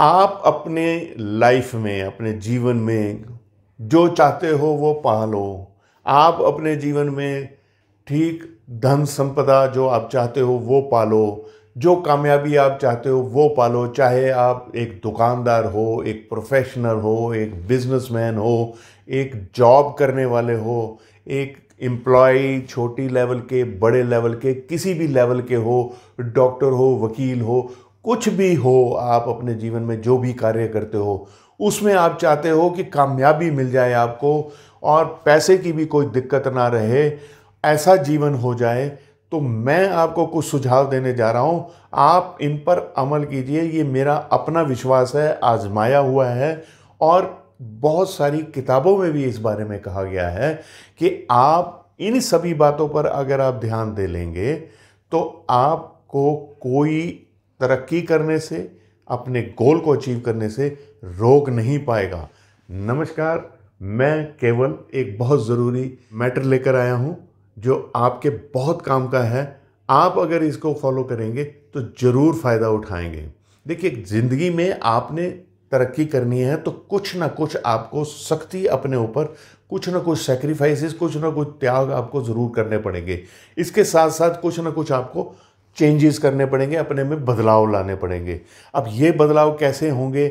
आप अपने लाइफ में अपने जीवन में जो चाहते हो वो पा लो आप अपने जीवन में ठीक धन संपदा जो आप चाहते हो वो पालो जो कामयाबी आप चाहते हो वो पालो चाहे आप एक दुकानदार हो एक प्रोफेशनल हो एक बिजनेसमैन हो एक जॉब करने वाले हो एक एम्प्लॉय छोटी लेवल के बड़े लेवल के किसी भी लेवल के हो डॉक्टर हो वकील हो कुछ भी हो आप अपने जीवन में जो भी कार्य करते हो उसमें आप चाहते हो कि कामयाबी मिल जाए आपको और पैसे की भी कोई दिक्कत ना रहे ऐसा जीवन हो जाए तो मैं आपको कुछ सुझाव देने जा रहा हूँ आप इन पर अमल कीजिए ये मेरा अपना विश्वास है आजमाया हुआ है और बहुत सारी किताबों में भी इस बारे में कहा गया है कि आप इन सभी बातों पर अगर आप ध्यान दे लेंगे तो आपको कोई तरक्की करने से अपने गोल को अचीव करने से रोक नहीं पाएगा नमस्कार मैं केवल एक बहुत ज़रूरी मैटर लेकर आया हूँ जो आपके बहुत काम का है आप अगर इसको फॉलो करेंगे तो ज़रूर फ़ायदा उठाएंगे देखिए ज़िंदगी में आपने तरक्की करनी है तो कुछ ना कुछ आपको सख्ती अपने ऊपर कुछ ना कुछ सेक्रीफाइसेस कुछ ना कुछ त्याग आपको ज़रूर करने पड़ेंगे इसके साथ साथ कुछ ना कुछ आपको चेंजेस करने पड़ेंगे अपने में बदलाव लाने पड़ेंगे अब ये बदलाव कैसे होंगे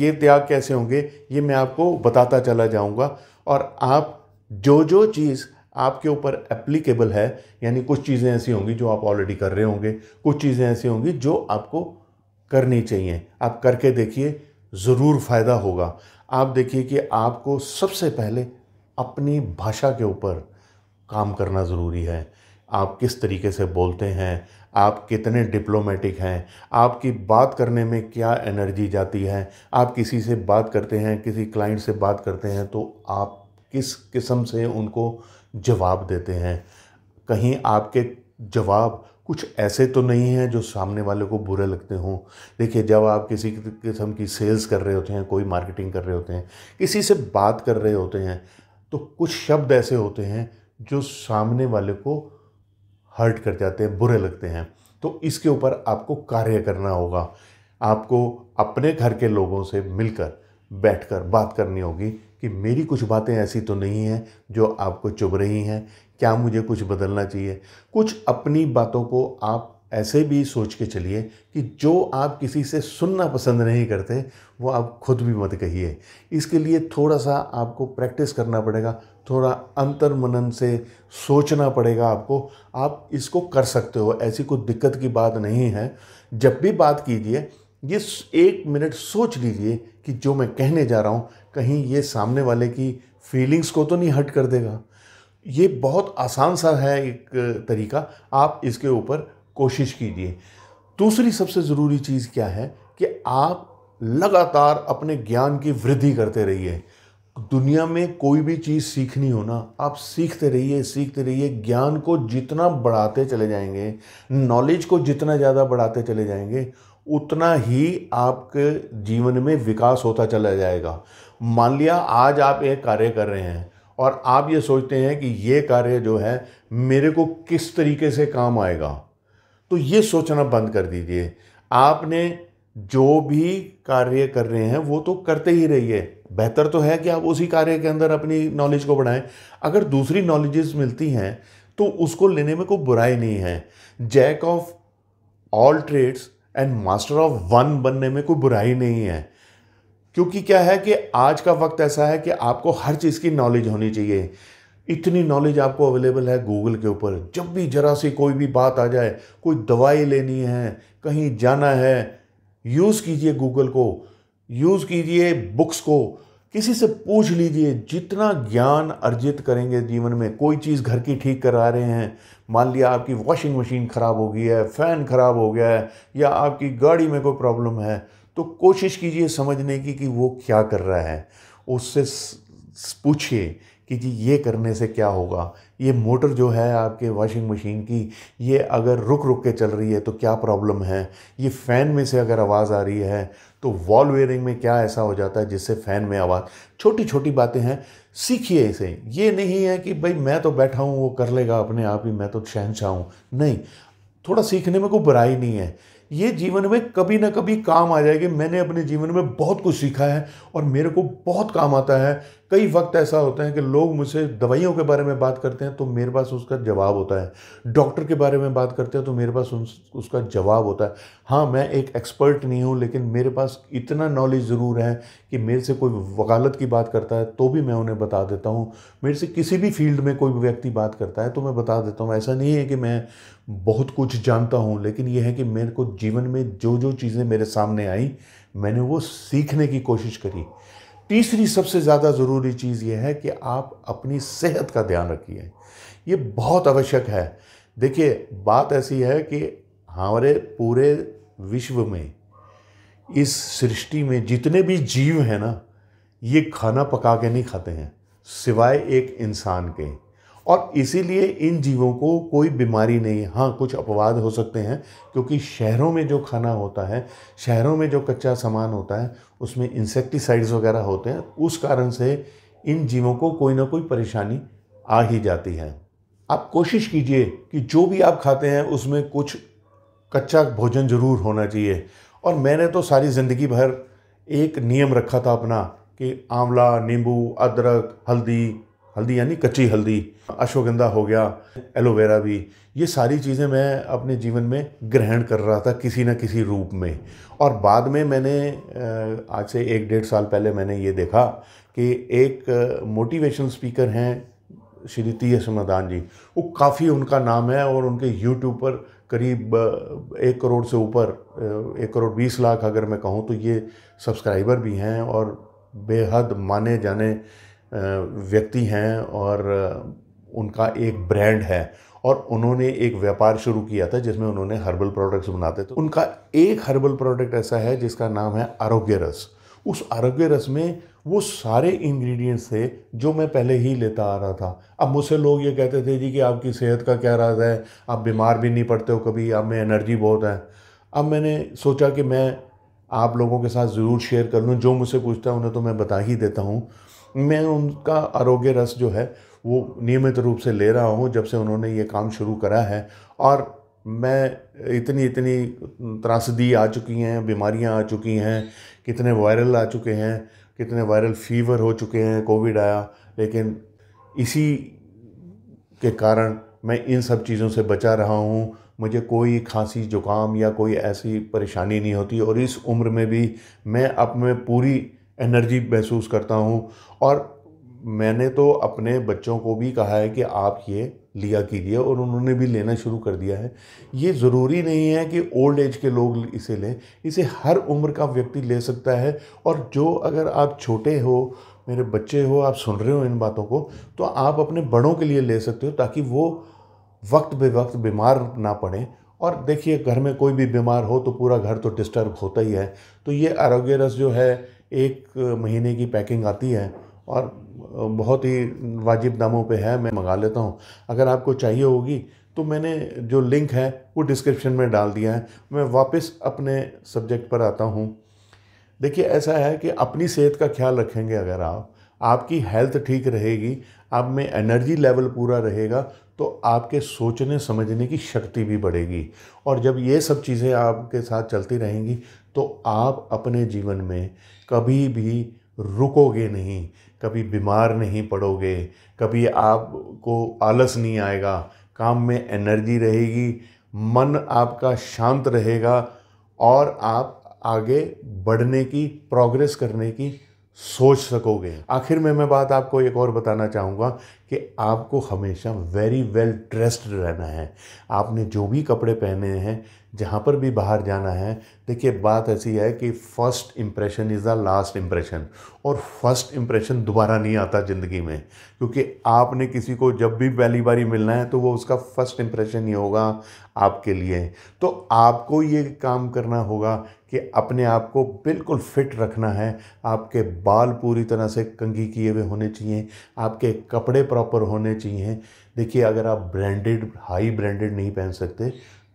ये त्याग कैसे होंगे ये मैं आपको बताता चला जाऊँगा और आप जो जो चीज़ आपके ऊपर एप्लीकेबल है यानी कुछ चीज़ें ऐसी होंगी जो आप ऑलरेडी कर रहे होंगे कुछ चीज़ें ऐसी होंगी जो आपको करनी चाहिए आप करके देखिए ज़रूर फ़ायदा होगा आप देखिए कि आपको सबसे पहले अपनी भाषा के ऊपर काम करना ज़रूरी है आप किस तरीके से बोलते हैं आप कितने डिप्लोमेटिक हैं आपकी बात करने में क्या एनर्जी जाती है आप किसी से बात करते हैं किसी क्लाइंट से बात करते हैं तो आप किस किस्म से उनको जवाब देते हैं कहीं आपके जवाब कुछ ऐसे तो नहीं हैं जो सामने वाले को बुरे लगते हों देखिए जब आप किसी किस्म की सेल्स कर रहे होते हैं कोई मार्केटिंग कर रहे होते हैं किसी से बात कर रहे होते हैं तो कुछ शब्द ऐसे होते हैं जो सामने वाले को हर्ट कर जाते हैं बुरे लगते हैं तो इसके ऊपर आपको कार्य करना होगा आपको अपने घर के लोगों से मिलकर बैठकर बात करनी होगी कि मेरी कुछ बातें ऐसी तो नहीं हैं जो आपको चुभ रही हैं क्या मुझे कुछ बदलना चाहिए कुछ अपनी बातों को आप ऐसे भी सोच के चलिए कि जो आप किसी से सुनना पसंद नहीं करते वो आप खुद भी मत कहिए इसके लिए थोड़ा सा आपको प्रैक्टिस करना पड़ेगा थोड़ा अंतर मनन से सोचना पड़ेगा आपको आप इसको कर सकते हो ऐसी कोई दिक्कत की बात नहीं है जब भी बात कीजिए ये एक मिनट सोच लीजिए कि जो मैं कहने जा रहा हूँ कहीं ये सामने वाले की फीलिंग्स को तो नहीं हट कर देगा ये बहुत आसान सा है एक तरीका आप इसके ऊपर कोशिश कीजिए दूसरी सबसे ज़रूरी चीज़ क्या है कि आप लगातार अपने ज्ञान की वृद्धि करते रहिए दुनिया में कोई भी चीज़ सीखनी हो ना आप सीखते रहिए सीखते रहिए ज्ञान को जितना बढ़ाते चले जाएंगे नॉलेज को जितना ज़्यादा बढ़ाते चले जाएंगे उतना ही आपके जीवन में विकास होता चला जाएगा मान लिया आज आप एक कार्य कर रहे हैं और आप ये सोचते हैं कि ये कार्य जो है मेरे को किस तरीके से काम आएगा तो ये सोचना बंद कर दीजिए आपने जो भी कार्य कर रहे हैं वो तो करते ही रहिए बेहतर तो है कि आप उसी कार्य के अंदर अपनी नॉलेज को बढ़ाएं अगर दूसरी नॉलेजेस मिलती हैं तो उसको लेने में कोई बुराई नहीं है jack of all trades and master of one बनने में कोई बुराई नहीं है क्योंकि क्या है कि आज का वक्त ऐसा है कि आपको हर चीज़ की नॉलेज होनी चाहिए इतनी नॉलेज आपको अवेलेबल है गूगल के ऊपर जब भी जरा सी कोई भी बात आ जाए कोई दवाई लेनी है कहीं जाना है यूज़ कीजिए गूगल को यूज़ कीजिए बुक्स को किसी से पूछ लीजिए जितना ज्ञान अर्जित करेंगे जीवन में कोई चीज़ घर की ठीक करा रहे हैं मान लिया आपकी वॉशिंग मशीन ख़राब हो गई है फ़ैन ख़राब हो गया है या आपकी गाड़ी में कोई प्रॉब्लम है तो कोशिश कीजिए समझने की कि वो क्या कर रहा है उससे पूछिए कि जी ये करने से क्या होगा ये मोटर जो है आपके वॉशिंग मशीन की ये अगर रुक रुक के चल रही है तो क्या प्रॉब्लम है ये फ़ैन में से अगर आवाज़ आ रही है तो वॉल वेयरिंग में क्या ऐसा हो जाता है जिससे फ़ैन में आवाज़ छोटी छोटी बातें हैं सीखिए इसे ये नहीं है कि भाई मैं तो बैठा हूँ वो कर लेगा अपने आप ही मैं तो शहनशाह हूँ नहीं थोड़ा सीखने में कोई बुराई नहीं है ये जीवन में कभी ना कभी काम आ जाएगी मैंने अपने जीवन में बहुत कुछ सीखा है और मेरे को बहुत काम आता है कई वक्त ऐसा होता है कि लोग मुझसे दवाइयों के बारे में बात करते हैं तो मेरे पास उसका जवाब होता है डॉक्टर के बारे में बात करते हैं तो मेरे पास उन, उसका जवाब होता है हाँ मैं एक एक्सपर्ट नहीं हूँ लेकिन मेरे पास इतना नॉलेज ज़रूर है कि मेरे से कोई वकालत की बात करता है तो भी मैं उन्हें बता देता हूँ मेरे से किसी भी फील्ड में कोई व्यक्ति बात करता है तो मैं बता देता हूँ ऐसा नहीं है कि मैं बहुत कुछ जानता हूँ लेकिन यह है कि मेरे को जीवन में जो जो चीज़ें मेरे सामने आई मैंने वो सीखने की कोशिश करी तीसरी सबसे ज़्यादा ज़रूरी चीज़ ये है कि आप अपनी सेहत का ध्यान रखिए ये बहुत आवश्यक है देखिए बात ऐसी है कि हमारे पूरे विश्व में इस सृष्टि में जितने भी जीव हैं ना ये खाना पका के नहीं खाते हैं सिवाय एक इंसान के और इसीलिए इन जीवों को कोई बीमारी नहीं हाँ कुछ अपवाद हो सकते हैं क्योंकि शहरों में जो खाना होता है शहरों में जो कच्चा सामान होता है उसमें इंसेक्टिसाइड्स वगैरह होते हैं उस कारण से इन जीवों को कोई ना कोई परेशानी आ ही जाती है आप कोशिश कीजिए कि जो भी आप खाते हैं उसमें कुछ कच्चा भोजन ज़रूर होना चाहिए और मैंने तो सारी ज़िंदगी भर एक नियम रखा था अपना कि आंवला नींबू अदरक हल्दी हल्दी यानी कच्ची हल्दी अश्वगंधा हो गया एलोवेरा भी ये सारी चीज़ें मैं अपने जीवन में ग्रहण कर रहा था किसी न किसी रूप में और बाद में मैंने आज से एक डेढ़ साल पहले मैंने ये देखा कि एक मोटिवेशन स्पीकर हैं श्री एस मदान जी वो काफ़ी उनका नाम है और उनके यूट्यूब पर करीब एक करोड़ से ऊपर एक करोड़ बीस लाख अगर मैं कहूँ तो ये सब्सक्राइबर भी हैं और बेहद माने जाने व्यक्ति हैं और उनका एक ब्रांड है और उन्होंने एक व्यापार शुरू किया था जिसमें उन्होंने हर्बल प्रोडक्ट्स बनाते थे उनका एक हर्बल प्रोडक्ट ऐसा है जिसका नाम है आरोग्य रस उस आरोग्य रस में वो सारे इंग्रेडिएंट्स थे जो मैं पहले ही लेता आ रहा था अब मुझसे लोग ये कहते थे जी कि आपकी सेहत का क्या राज है आप बीमार भी नहीं पड़ते हो कभी आप में एनर्जी बहुत है अब मैंने सोचा कि मैं आप लोगों के साथ ज़रूर शेयर कर लूँ जो मुझसे पूछता है उन्हें तो मैं बता ही देता हूँ मैं उनका आरोग्य रस जो है वो नियमित रूप से ले रहा हूँ जब से उन्होंने ये काम शुरू करा है और मैं इतनी इतनी त्रासदी आ चुकी हैं बीमारियाँ आ चुकी हैं कितने वायरल आ चुके हैं कितने वायरल फीवर हो चुके हैं कोविड आया लेकिन इसी के कारण मैं इन सब चीज़ों से बचा रहा हूँ मुझे कोई खांसी जुकाम या कोई ऐसी परेशानी नहीं होती और इस उम्र में भी मैं अपने पूरी एनर्जी महसूस करता हूँ और मैंने तो अपने बच्चों को भी कहा है कि आप ये लिया कीजिए और उन्होंने भी लेना शुरू कर दिया है ये ज़रूरी नहीं है कि ओल्ड एज के लोग इसे लें इसे हर उम्र का व्यक्ति ले सकता है और जो अगर आप छोटे हो मेरे बच्चे हो आप सुन रहे हो इन बातों को तो आप अपने बड़ों के लिए ले सकते हो ताकि वो वक्त बे वक्त बीमार ना पड़े और देखिए घर में कोई भी बीमार हो तो पूरा घर तो डिस्टर्ब होता ही है तो ये आरोग्य रस जो है एक महीने की पैकिंग आती है और बहुत ही वाजिब दामों पे है मैं मंगा लेता हूँ अगर आपको चाहिए होगी तो मैंने जो लिंक है वो डिस्क्रिप्शन में डाल दिया है मैं वापस अपने सब्जेक्ट पर आता हूँ देखिए ऐसा है कि अपनी सेहत का ख्याल रखेंगे अगर आप आपकी हेल्थ ठीक रहेगी आप में एनर्जी लेवल पूरा रहेगा तो आपके सोचने समझने की शक्ति भी बढ़ेगी और जब ये सब चीज़ें आपके साथ चलती रहेंगी तो आप अपने जीवन में कभी भी रुकोगे नहीं कभी बीमार नहीं पड़ोगे कभी आपको आलस नहीं आएगा काम में एनर्जी रहेगी मन आपका शांत रहेगा और आप आगे बढ़ने की प्रोग्रेस करने की सोच सकोगे आखिर में मैं बात आपको एक और बताना चाहूँगा कि आपको हमेशा वेरी वेल ड्रेस्ड रहना है आपने जो भी कपड़े पहने हैं जहाँ पर भी बाहर जाना है देखिए बात ऐसी है कि first impression is the last impression और फर्स्ट इम्प्रेशन दोबारा नहीं आता ज़िंदगी में क्योंकि आपने किसी को जब भी पहली बारी मिलना है तो वो उसका फ़र्स्ट इम्प्रेशन ही होगा आपके लिए तो आपको ये काम करना होगा कि अपने आप को बिल्कुल फिट रखना है आपके बाल पूरी तरह से कंघी किए हुए होने चाहिए आपके कपड़े प्रॉपर होने चाहिए देखिए अगर आप ब्रांडेड हाई ब्रांडेड नहीं पहन सकते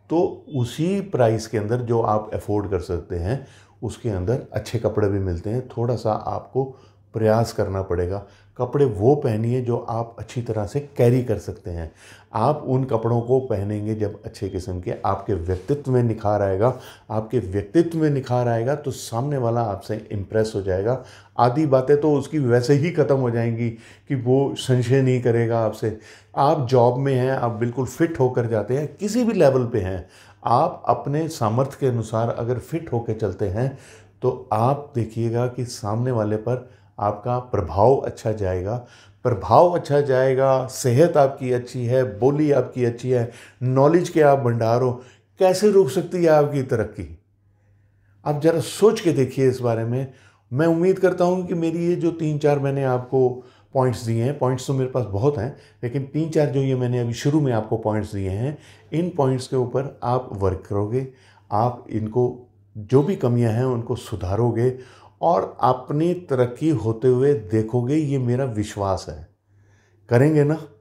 तो उसी प्राइस के अंदर जो आप अफोर्ड कर सकते हैं उसके अंदर अच्छे कपड़े भी मिलते हैं थोड़ा सा आपको प्रयास करना पड़ेगा कपड़े वो पहनिए जो आप अच्छी तरह से कैरी कर सकते हैं आप उन कपड़ों को पहनेंगे जब अच्छे किस्म के आपके व्यक्तित्व में निखार आएगा आपके व्यक्तित्व में निखार आएगा तो सामने वाला आपसे इम्प्रेस हो जाएगा आधी बातें तो उसकी वैसे ही ख़त्म हो जाएंगी कि वो संशय नहीं करेगा आपसे आप जॉब में हैं आप बिल्कुल फिट होकर जाते हैं किसी भी लेवल पे हैं आप अपने सामर्थ्य के अनुसार अगर फिट होकर चलते हैं तो आप देखिएगा कि सामने वाले पर आपका प्रभाव अच्छा जाएगा प्रभाव अच्छा जाएगा सेहत आपकी अच्छी है बोली आपकी अच्छी है नॉलेज के आप भंडार हो कैसे रुक सकती है आपकी तरक्की आप ज़रा सोच के देखिए इस बारे में मैं उम्मीद करता हूँ कि मेरी ये जो तीन चार मैंने आपको पॉइंट्स दिए हैं पॉइंट्स तो मेरे पास बहुत हैं लेकिन तीन चार जो ये मैंने अभी शुरू में आपको पॉइंट्स दिए हैं इन पॉइंट्स के ऊपर आप वर्क करोगे आप इनको जो भी कमियां हैं उनको सुधारोगे और अपनी तरक्की होते हुए देखोगे ये मेरा विश्वास है करेंगे ना